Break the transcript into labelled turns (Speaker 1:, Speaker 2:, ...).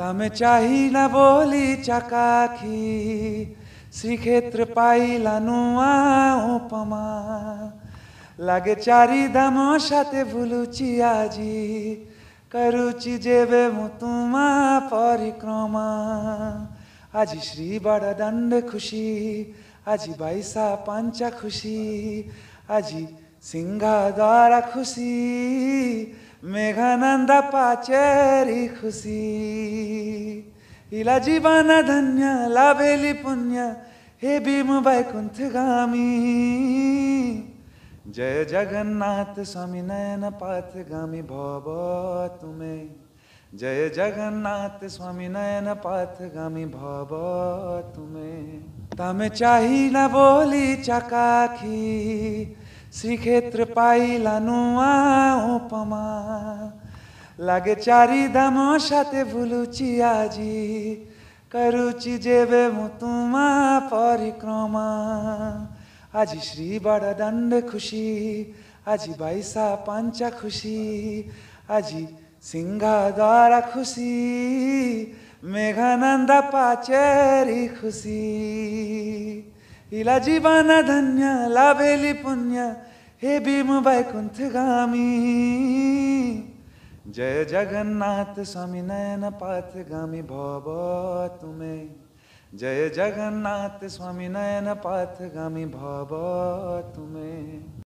Speaker 1: তামে চাহি না বলি চাকাখি শ্রীক্ষেত্র পাইলা নুয়া উপমা লাগে চারি দাম সাথে ভুলুচি আজি করুচি যেবে মু তোমা পরিক্রমা আজি শ্রী বড় দণ্ড খুশি আজি বাইসা পাঞ্চা খুশি আজি সিংহা দ্বারা খুশি मेघानंद पाचेरी खुशी इला जीवन धन्य लाभेली पुण्य हे भीम वैकुंठ गामी जय जगन्नाथ स्वामी नयन पाथ गामी भव तुम्हें जय जगन्नाथ स्वामी नयन पाथ गामी भव तुम्हें तम चाही न बोली चकाखी श्री क्षेत्र पाई लानुआ उपमा लागे चारी দাম साथे भूलुची आजी करुची जेबे মু তোমা পরিক্রমা আজি শ্রী বড়দণ্ড খুশি আজি বাইসা পাঞ্চা খুশি আজি द्वारा खुशी ಮೇಘಾನಂದ पाचेरी खुशी इला जीवन धन्य लाभेली पुण्य हे भीम वैकुंठ गामी जय जगन्नाथ स्वामी नयन पाथ गामी भव तुम्हें जय जगन्नाथ स्वामी नयन पाथ गामी भव तुम्हें